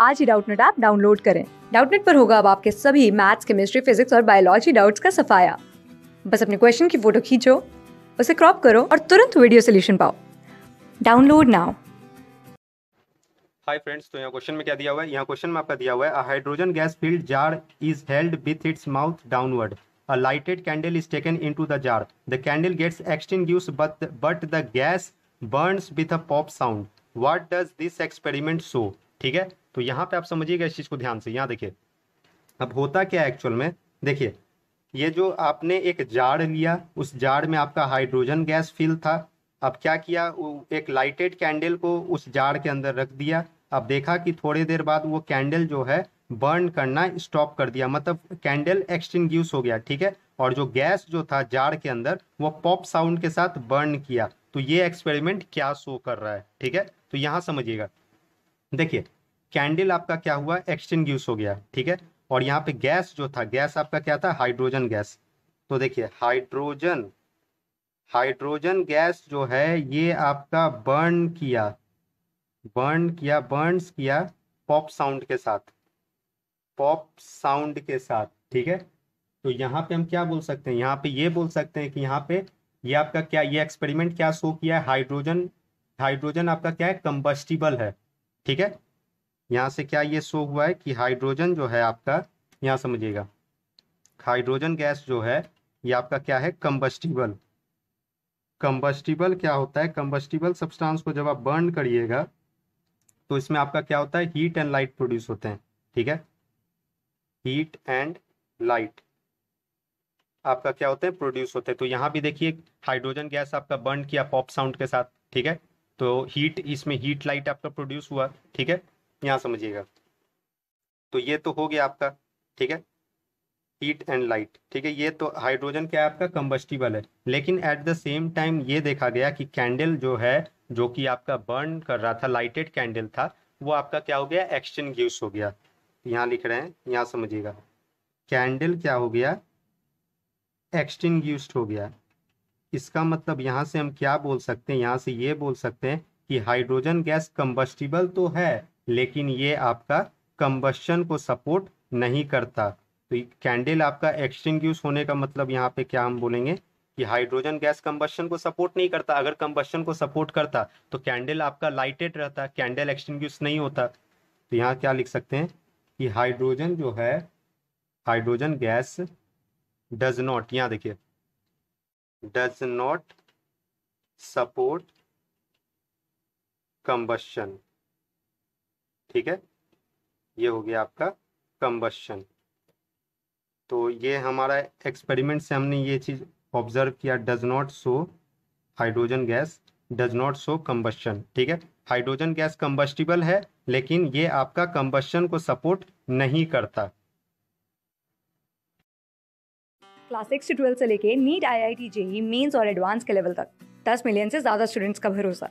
आज ही Doubtnut app download करें डाउटनेट पर होगा अब आपके सभी मैथ्स केमिस्ट्री फिजिक्स और बायोलॉजी डाउट्स का सफाया बस अपने क्वेश्चन की फोटो खींचो उसे क्रॉप करो और तुरंत वीडियो सोल्यूशन पाओ डाउनलोड नाउ हाय फ्रेंड्स तो यहाँ क्वेश्चन में क्या दिया हुआ है यहाँ क्वेश्चन में आपका दिया हुआ है hydrogen gas filled jar is held with its mouth downward a lighted candle is taken into the jar the candle gets extinguished but but the gas burns with a pop sound what does this experiment show ठीक है तो यहाँ पे आप समझिएगा इस चीज़ को ध्यान से यहाँ देखिए अब होता क्या है एक्चुअल में देखिए ये जो आपने एक जाड़ लिया उस जाड़ में आपका हाइड्रोजन गैस फिल था अब क्या किया एक लाइटेड कैंडल को उस जाड़ के अंदर रख दिया अब देखा कि थोड़ी देर बाद वो कैंडल जो है बर्न करना स्टॉप कर दिया मतलब कैंडल एक्सटिंग हो गया ठीक है और जो गैस जो था जार के अंदर वो पॉप साउंड के साथ बर्न किया तो ये एक्सपेरिमेंट क्या शो कर रहा है ठीक है तो यहाँ समझिएगा देखिए कैंडल आपका क्या हुआ एक्सटिंग हो गया ठीक है और यहाँ पे गैस जो था गैस आपका क्या था हाइड्रोजन गैस तो देखिए हाइड्रोजन हाइड्रोजन गैस जो है ये आपका बर्न किया बर्न किया बर्न किया पॉप साउंड के साथ पॉप साउंड के साथ ठीक है तो यहाँ पे हम क्या बोल सकते हैं यहाँ पे ये बोल सकते हैं कि यहाँ पे ये आपका क्या ये एक्सपेरिमेंट क्या शो किया है हाइड्रोजन हाइड्रोजन आपका क्या है कंबस्टिबल है ठीक है यहाँ से क्या ये शो हुआ है कि हाइड्रोजन जो है आपका यहाँ समझिएगा हाइड्रोजन गैस जो है ये आपका क्या है कम्बस्टिबल कम्बस्टिबल क्या होता है कम्बस्टिबल सब्सटेंस को जब आप बर्न करिएगा तो इसमें आपका क्या होता है हीट एंड लाइट प्रोड्यूस होते हैं ठीक है हीट एंड लाइट आपका क्या होता है प्रोड्यूस होते हैं तो यहाँ भी देखिए हाइड्रोजन गैस आपका बर्न किया पॉप साउंड के साथ ठीक है तो हीट इसमें हीट लाइट आपका प्रोड्यूस हुआ ठीक है यहां समझिएगा तो ये तो हो गया आपका ठीक है हीट एंड लाइट ठीक है ये तो हाइड्रोजन क्या है आपका कंबस्टिबल है लेकिन एट द सेम टाइम ये देखा गया कि कैंडल जो है जो कि आपका बर्न कर रहा था लाइटेड कैंडल था वो आपका क्या हो गया एक्शन ग्यूस हो गया यहाँ लिख रहे हैं यहाँ समझिएगा कैंडल क्या हो गया एक्सटिंग हो गया इसका मतलब यहाँ से हम क्या बोल सकते हैं यहाँ से ये बोल सकते हैं कि हाइड्रोजन गैस कंबस्टिबल तो है लेकिन ये आपका कंबस्शन को सपोर्ट नहीं करता तो कैंडल आपका एक्सटिंग होने का मतलब यहाँ पे क्या हम बोलेंगे कि हाइड्रोजन गैस कंबस्शन को सपोर्ट नहीं करता अगर कंबस्शन को सपोर्ट करता तो कैंडल आपका लाइटेड रहता कैंडल एक्सटिंग नहीं होता तो यहाँ क्या लिख सकते हैं कि हाइड्रोजन जो है हाइड्रोजन गैस डज नॉट यहाँ देखिए डज नॉट सपोर्ट कंबस्शन ठीक है ये हो गया आपका कम्बशन तो ये हमारा एक्सपेरिमेंट से हमने ये चीज़ ऑब्जर्व किया does not show hydrogen gas does not show combustion ठीक है हाइड्रोजन गैस कम्बस्टिबल है लेकिन ये आपका कम्बशन को सपोर्ट नहीं करता क्लास सिक्स से ट्वेल्थ से लेके NEET I I T JEE mains और एडवांस के लेवल तक दस मिलियन से ज़्यादा स्टूडेंट्स का भरोसा